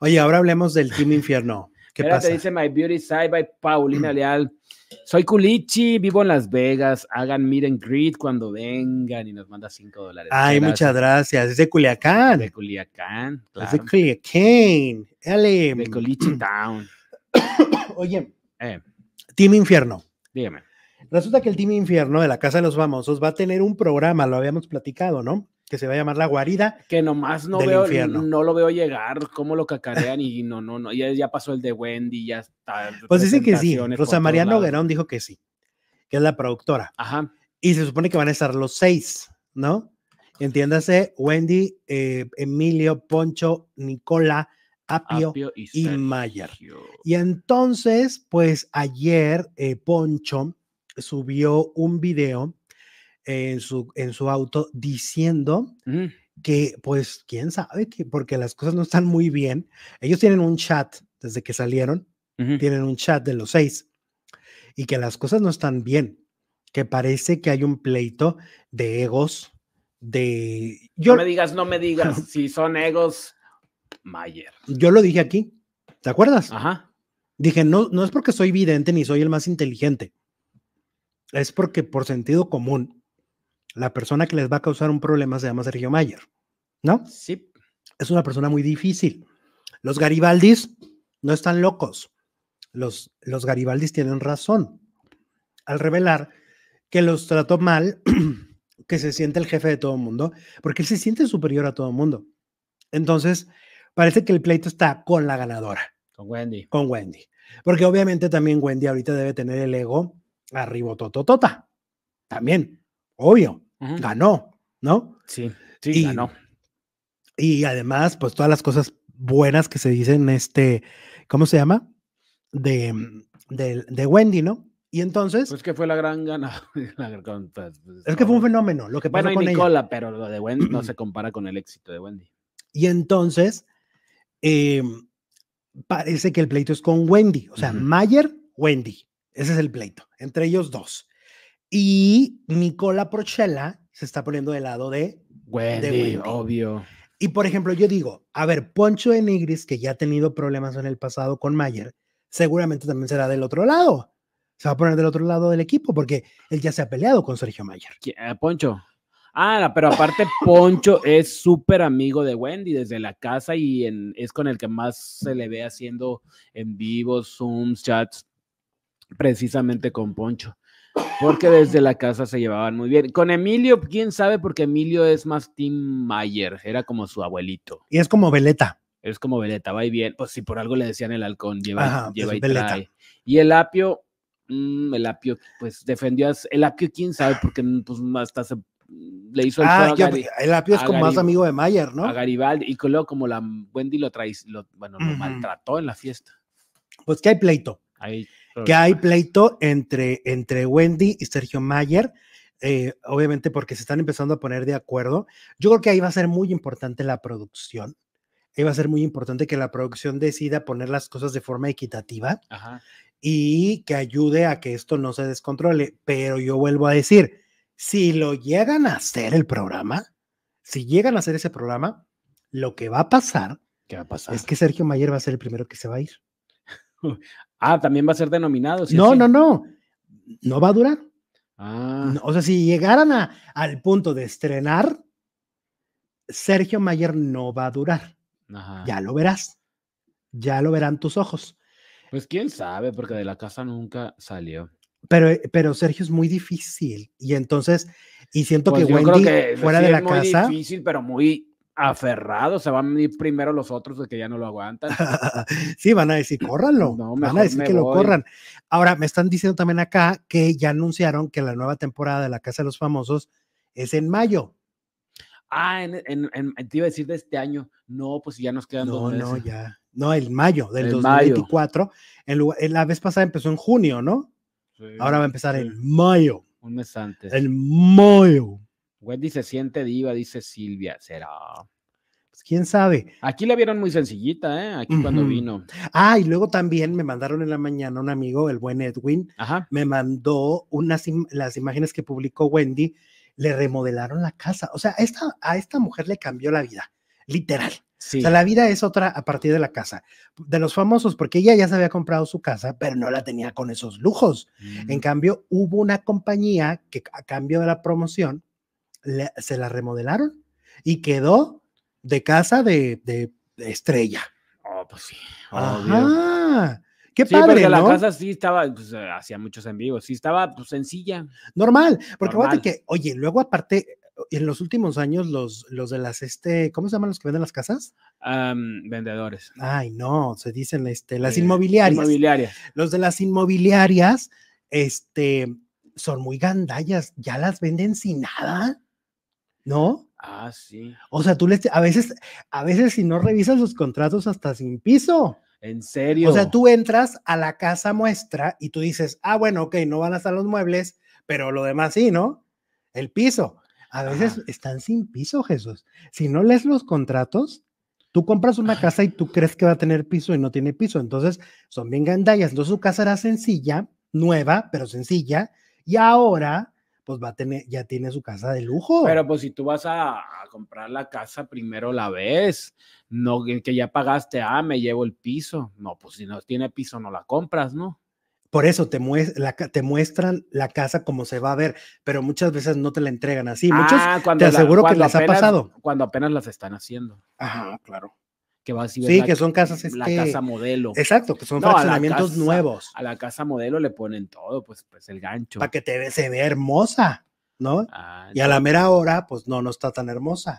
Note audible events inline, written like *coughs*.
Oye, ahora hablemos del Team Infierno. *laughs* ¿Qué pasa? pasa? Te dice My Beauty Side by Paulina mm. Leal. Soy Culichi, vivo en Las Vegas. Hagan meet and greet cuando vengan y nos manda 5 dólares. Ay, muchas gracias. Es de Culiacán. De Culiacán. Claro. Es de Culiacán. De Culichi Town. *coughs* Oye, eh. Team Infierno. Dígame. Resulta que el Team Infierno de la Casa de los Famosos va a tener un programa, lo habíamos platicado, ¿no? que se va a llamar La Guarida. Que nomás no veo, no lo veo llegar, cómo lo cacarean y no, no, no, ya, ya pasó el de Wendy, ya está. Pues dicen que sí, Rosa María Noguerón dijo que sí, que es la productora. Ajá. Y se supone que van a estar los seis, ¿no? Entiéndase, Wendy, eh, Emilio, Poncho, Nicola, Apio, y, Mayer. Y entonces, pues ayer eh, Poncho subió un video en su, en su auto diciendo mm. que, pues, quién sabe, que porque las cosas no están muy bien. Ellos tienen un chat desde que salieron, tienen un chat de los seis y que las cosas no están bien, que parece que hay un pleito de egos, de... Yo... No me digas, no me digas, *laughs* si son egos, Mayer. Yo lo dije aquí, ¿te acuerdas? Ajá. Dije, no, no es porque soy vidente ni soy el más inteligente, es porque por sentido común la persona que les va a causar un problema se llama Sergio Mayer, ¿no? Sí. Es una persona muy difícil. Los Garibaldis no están locos. Los, los Garibaldis tienen razón al revelar que los trató mal, *clears throat* que se siente el jefe de todo el mundo, porque él se siente superior a todo el mundo. Entonces, parece que el pleito está con la ganadora. Con Wendy. Con Wendy. Porque obviamente también Wendy ahorita debe tener el ego arriba tototota. También obvio, ganó, ¿no? Sí, sí, ganó. Y además, pues todas las cosas buenas que se dicen, este, ¿cómo se llama? De, Wendy, ¿no? Y entonces. Pues que fue la gran gana. *laughs* Pues, pues, es que fue un fenómeno. Lo que pasó con Nicola, pero lo de Wendy no se *clears throat* compara con el éxito de Wendy. Y entonces, em, parece que el pleito es con Wendy. O sea, Mayer, Wendy. Ese es el pleito. Entre ellos dos. Y Nicola Prochella se está poniendo del lado de Wendy, obvio. Y por ejemplo, yo digo, a ver, Poncho de Nigris, que ya ha tenido problemas en el pasado con Mayer, seguramente también será del otro lado. Se va a poner del otro lado del equipo porque él ya se ha peleado con Sergio Mayer. Eh, Poncho. Ah, pero aparte Poncho es súper amigo de Wendy desde la casa y es con el que más se le ve haciendo en vivo, zooms, chats, precisamente con Poncho porque desde la casa se llevaban muy bien. Con Emilio, quién sabe, porque Emilio es más Tim Mayer, era como su abuelito. Y es como Veleta. Es como Veleta, va y bien. Pues si por algo le decían el halcón, lleva, y pues el apio, mm, el apio, pues defendió a, el apio, quién sabe, porque mm, pues hasta se mm, le hizo el ah, el apio es como más amigo de Mayer, ¿no? A Garibaldi, y luego como la Wendy lo bueno, maltrató en la fiesta. Pues que hay pleito. Ahí que hay pleito entre, entre Wendy y Sergio Mayer. Eh, obviamente porque se están empezando a poner de acuerdo. Yo creo que ahí va a ser muy importante la producción. Ahí va a ser muy importante que la producción decida poner las cosas de forma equitativa y que ayude a que esto no se descontrole. Pero yo vuelvo a decir, si lo llegan a hacer el programa, si llegan a hacer ese programa, lo que va a pasar, va a pasar? es que Sergio Mayer va a ser el primero que se va a ir. *laughs* Ah, también va a ser denominado. no, no, no. No va a durar. Ah. o sea, si llegaran a, al punto de estrenar, Sergio Mayer no va a durar. Ya lo verás. Ya lo verán tus ojos. Pues quién sabe, porque de la casa nunca salió. Pero, pero Sergio es muy difícil. Y entonces, y siento pues que Wendy fuera de la casa. Muy difícil, pero muy aferrado, se van a ir primero los otros que ya no lo aguantan. *laughs* sí, van a decir, córranlo. van a decir que lo corran. Ahora, me están diciendo también acá que ya anunciaron que la nueva temporada de La Casa de los Famosos es en mayo. Ah, en, te iba a decir de este año. No, pues ya nos quedan no, dos meses. No, ya. No, el mayo del 2024. En la vez pasada empezó en junio, ¿no? Ahora va a empezar en mayo. Un mes antes. El mayo. Wendy se siente diva, dice Silvia. Será quién sabe. Aquí la vieron muy sencillita, ¿eh? Aquí cuando vino. Ah, y luego también me mandaron en la mañana un amigo, el buen Edwin, me mandó unas las imágenes que publicó Wendy, le remodelaron la casa. O sea, esta, a esta mujer le cambió la vida, literal. O sea, la vida es otra a partir de la casa. De los famosos, porque ella ya se había comprado su casa, pero no la tenía con esos lujos. Mm. En cambio, hubo una compañía que a cambio de la promoción se la remodelaron y quedó de casa de, estrella. Oh, pues sí. ah Qué padre, porque la casa sí estaba, pues, eh, hacía muchos en vivo, sí estaba pues, sencilla. Normal, porque que, oye, luego aparte, en los últimos años, los, los de las, este, ¿cómo se llaman los que venden las casas? vendedores. Ay, no, se dicen, este, las eh, inmobiliarias. Inmobiliarias. Los de las inmobiliarias, este, son muy gandallas, ya las venden sin nada, ¿no? Ah, sí. O sea, tú este, a veces, a veces si no revisas los contratos hasta sin piso. En serio. O sea, tú entras a la casa muestra y tú dices, ah, bueno, ok, no van a estar los muebles, pero lo demás sí, ¿no? El piso. A veces están sin piso, Jesús. Si no lees los contratos, tú compras una casa y tú crees que va a tener piso y no tiene piso. Entonces, son bien gandallas. Entonces, su casa era sencilla, nueva, pero sencilla. Y ahora pues va a tener, ya tiene su casa de lujo. Pero pues si tú vas a, comprar la casa, primero la ves, no que ya pagaste, ah, me llevo el piso. No, pues si no tiene piso, no la compras, ¿no? Por eso te, te muestran la casa como se va a ver, pero muchas veces no te la entregan así. Ah, te aseguro que les ha pasado. Cuando apenas las están haciendo. Ajá, claro que Sí, que son casas. La este, casa modelo. Exacto, que son fraccionamientos nuevos. A la casa modelo le ponen todo, pues, pues el gancho. Para que te se vea hermosa, ¿no? Ah, y a la mera hora, pues no, no está tan hermosa.